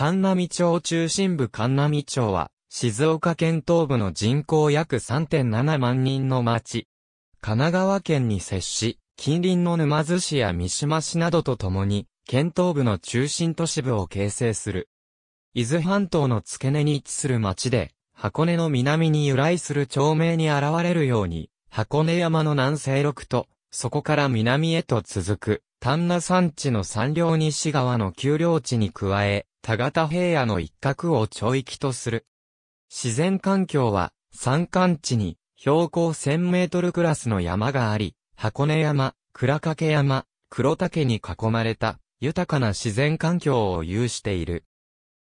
神波町中心部神波町は、静岡県東部の人口約3.7万人の町。神奈川県に接し、近隣の沼津市や三島市などとともに、県東部の中心都市部を形成する。伊豆半島の付け根に位置する町で、箱根の南に由来する町名に現れるように、箱根山の南西麓と、そこから南へと続く、丹那山地の山稜西側の丘陵地に加え、田形平野の一角を町域とする。自然環境は、山間地に標高1000メートルクラスの山があり、箱根山、倉掛山、黒岳に囲まれた豊かな自然環境を有している。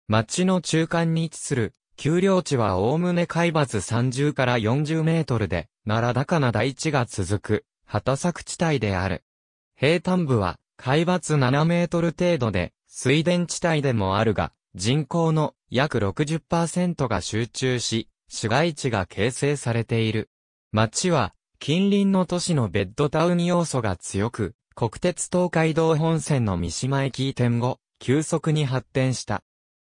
町の中間に位置する丘陵地はおおむね海抜30から40メートルで、ならだかな大地が続く、畑作地帯である。平坦部は海抜7メートル程度で水田地帯でもあるが、人口の約60%が集中し、市街地が形成されている。町は近隣の都市のベッドタウン要素が強く、国鉄東海道本線の三島駅移転後、急速に発展した。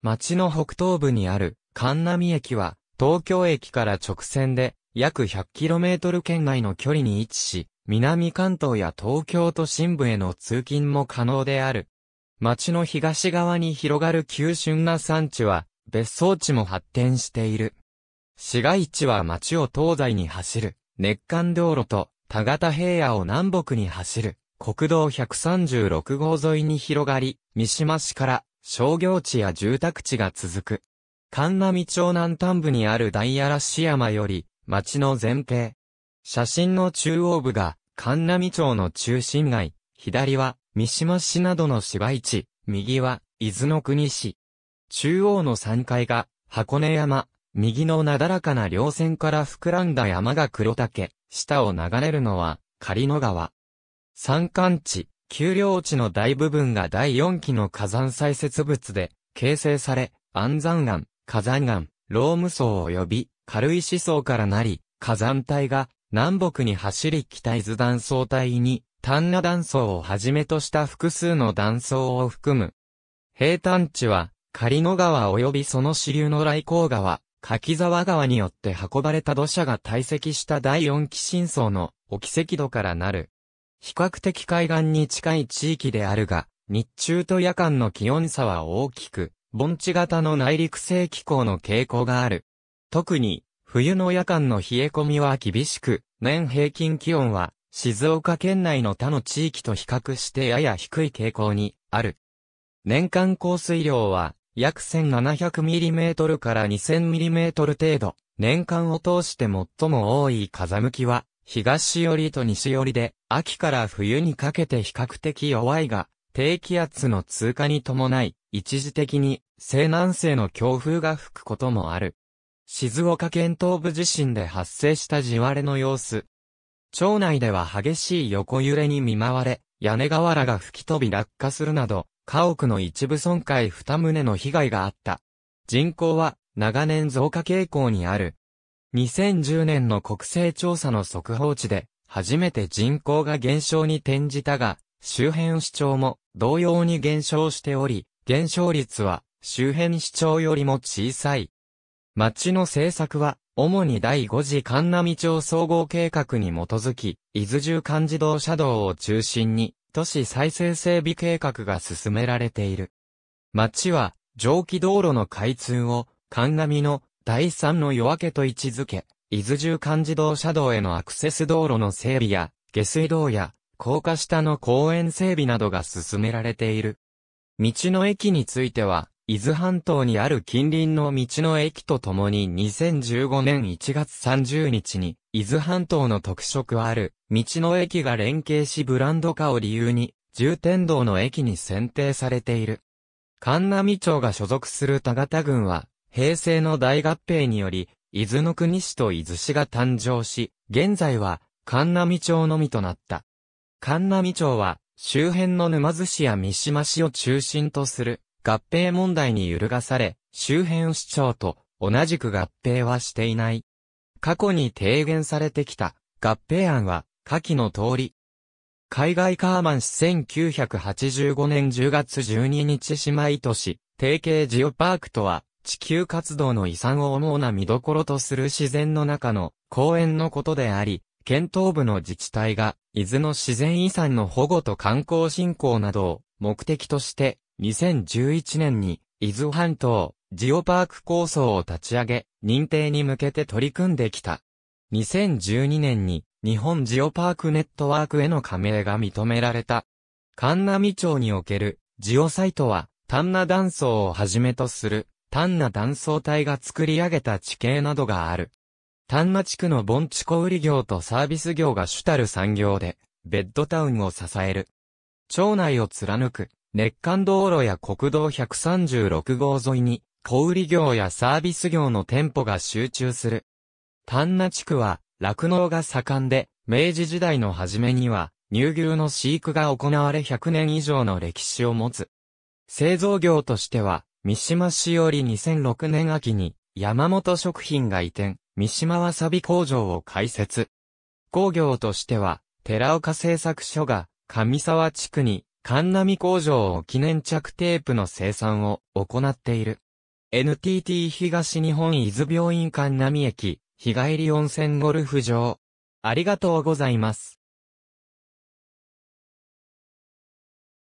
町の北東部にある神波駅は、東京駅から直線で約 100km 圏内の距離に位置し、南関東や東京都心部への通勤も可能である。町の東側に広がる急峻な山地は、別荘地も発展している。市街地は町を東西に走る、熱間道路と田形平野を南北に走る、国道136号沿いに広がり、三島市から商業地や住宅地が続く。神波町南端部にある大嵐山より、町の前景。写真の中央部が、神波町の中心街、左は三島市などの市街地、右は伊豆の国市。中央の3階が箱根山、右のなだらかな稜線から膨らんだ山が黒岳、下を流れるのは狩野川。山間地、丘陵地の大部分が第4期の火山砕設物で形成され、安山岩、火山岩、ローム層及び軽石層からなり、火山帯が南北に走り北伊豆断層帯に、丹那断層をはじめとした複数の断層を含む。平坦地は、狩野川及びその支流の来光川、柿沢川によって運ばれた土砂が堆積した第四期深層の沖跡度からなる。比較的海岸に近い地域であるが、日中と夜間の気温差は大きく、盆地型の内陸性気候の傾向がある。特に、冬の夜間の冷え込みは厳しく、年平均気温は、静岡県内の他の地域と比較してやや低い傾向にある。年間降水量は、約 1700mm から 2000mm 程度、年間を通して最も多い風向きは、東寄りと西寄りで、秋から冬にかけて比較的弱いが、低気圧の通過に伴い、一時的に西南西の強風が吹くこともある。静岡県東部地震で発生した地割れの様子。町内では激しい横揺れに見舞われ、屋根瓦が吹き飛び落下するなど、家屋の一部損壊二棟の被害があった。人口は長年増加傾向にある。2010年の国勢調査の速報値で、初めて人口が減少に転じたが、周辺市町も同様に減少しており、減少率は周辺市町よりも小さい。町の政策は、主に第5次神美町総合計画に基づき、伊豆縦貫自動車道を中心に、都市再生整備計画が進められている。町は、蒸気道路の開通を、神美の第3の夜明けと位置づけ、伊豆縦貫自動車道へのアクセス道路の整備や、下水道や、高架下の公園整備などが進められている。道の駅については、伊豆半島にある近隣の道の駅とともに2015年1月30日に、伊豆半島の特色ある、道の駅が連携しブランド化を理由に、重天道の駅に選定されている。神波町が所属する田形郡は、平成の大合併により、伊豆の国市と伊豆市が誕生し、現在は、神波町のみとなった。神波町は、周辺の沼津市や三島市を中心とする、合併問題に揺るがされ、周辺市長と同じく合併はしていない。過去に提言されてきた合併案は下記の通り。海外カーマン市1985年10月12日姉妹都市、提携ジオパークとは地球活動の遺産を主な見どころとする自然の中の公園のことであり、県東部の自治体が、伊豆の自然遺産の保護と観光振興などを目的として、2011年に、伊豆半島、ジオパーク構想を立ち上げ、認定に向けて取り組んできた。2012年に、日本ジオパークネットワークへの加盟が認められた。神南町における、ジオサイトは、丹那断層をはじめとする、丹那断層帯が作り上げた地形などがある。丹那地区の盆地小売業とサービス業が主たる産業で、ベッドタウンを支える。町内を貫く、熱間道路や国道136号沿いに、小売業やサービス業の店舗が集中する。丹那地区は、酪農が盛んで、明治時代の初めには、乳牛の飼育が行われ100年以上の歴史を持つ。製造業としては、三島市より2006年秋に、山本食品が移転、三島わさび工場を開設。工業としては、寺岡製作所が、上沢地区に神波工場を記念着テープの生産を行っている。NTT 東日本伊豆病院神波駅、日帰り温泉ゴルフ場。ありがとうございます。